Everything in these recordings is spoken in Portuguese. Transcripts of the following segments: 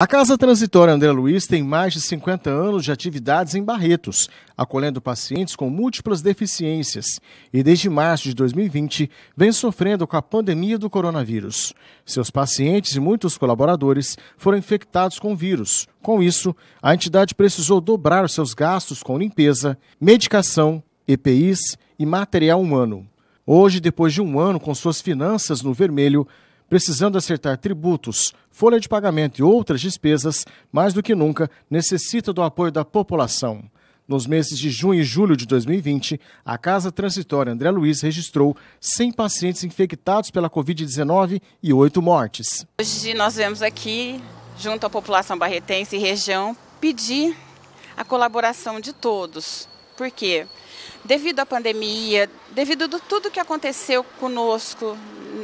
A Casa Transitória André Luiz tem mais de 50 anos de atividades em Barretos, acolhendo pacientes com múltiplas deficiências e, desde março de 2020, vem sofrendo com a pandemia do coronavírus. Seus pacientes e muitos colaboradores foram infectados com o vírus. Com isso, a entidade precisou dobrar seus gastos com limpeza, medicação, EPIs e material humano. Hoje, depois de um ano com suas finanças no vermelho, precisando acertar tributos, folha de pagamento e outras despesas, mais do que nunca necessita do apoio da população. Nos meses de junho e julho de 2020, a Casa Transitória André Luiz registrou 100 pacientes infectados pela Covid-19 e 8 mortes. Hoje nós vemos aqui, junto à população barretense e região, pedir a colaboração de todos. Por quê? Devido à pandemia, devido a tudo que aconteceu conosco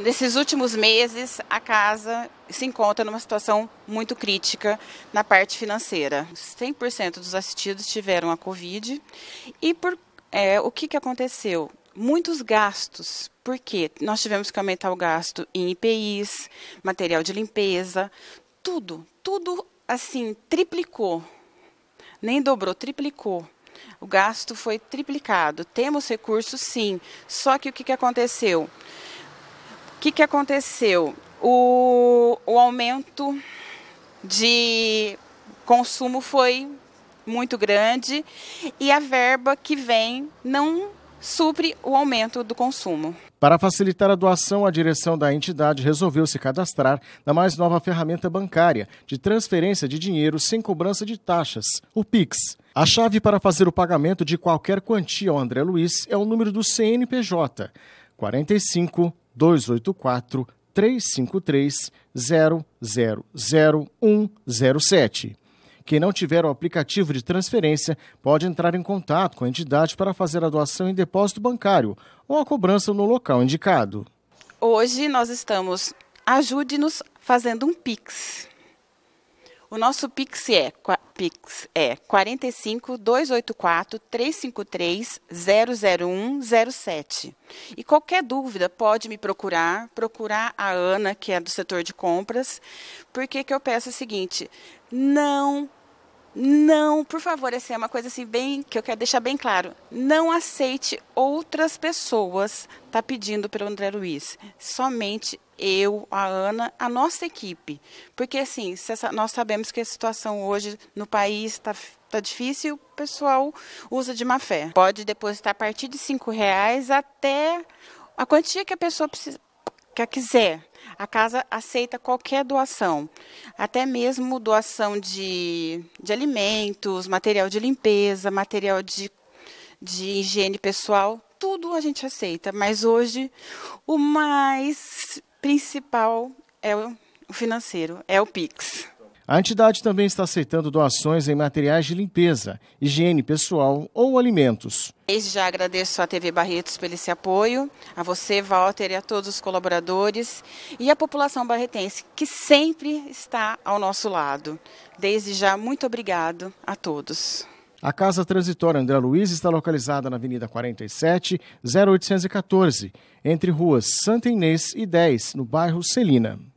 nesses últimos meses, a casa se encontra numa situação muito crítica na parte financeira. 100% dos assistidos tiveram a Covid. E por, é, o que, que aconteceu? Muitos gastos, porque nós tivemos que aumentar o gasto em IPIs, material de limpeza, tudo, tudo assim, triplicou. Nem dobrou, triplicou. O gasto foi triplicado. Temos recursos, sim. Só que o que, que aconteceu? O que, que aconteceu? O, o aumento de consumo foi muito grande e a verba que vem não supre o aumento do consumo. Para facilitar a doação, a direção da entidade resolveu se cadastrar na mais nova ferramenta bancária de transferência de dinheiro sem cobrança de taxas, o Pix. A chave para fazer o pagamento de qualquer quantia ao André Luiz é o número do CNPJ: 45 284 353 000107. Quem não tiver o aplicativo de transferência pode entrar em contato com a entidade para fazer a doação em depósito bancário ou a cobrança no local indicado. Hoje nós estamos Ajude-nos fazendo um Pix. O nosso Pix é, Pix é 45 284 353 00107. E qualquer dúvida pode me procurar, procurar a Ana, que é do setor de compras, porque que eu peço o seguinte: não não, por favor, essa assim, é uma coisa assim bem que eu quero deixar bem claro. Não aceite outras pessoas tá pedindo pelo André Luiz. Somente eu, a Ana, a nossa equipe. Porque assim, essa, nós sabemos que a situação hoje no país está tá difícil, o pessoal usa de má fé. Pode depositar a partir de cinco reais até a quantia que a pessoa precisa, que quiser. A casa aceita qualquer doação, até mesmo doação de, de alimentos, material de limpeza, material de, de higiene pessoal, tudo a gente aceita. Mas hoje o mais principal é o financeiro, é o Pix. A entidade também está aceitando doações em materiais de limpeza, higiene pessoal ou alimentos. Desde já agradeço à TV Barretos pelo esse apoio, a você, Walter, e a todos os colaboradores e à população barretense, que sempre está ao nosso lado. Desde já, muito obrigado a todos. A Casa Transitória André Luiz está localizada na Avenida 47, 0814, entre ruas Santa Inês e 10, no bairro Celina.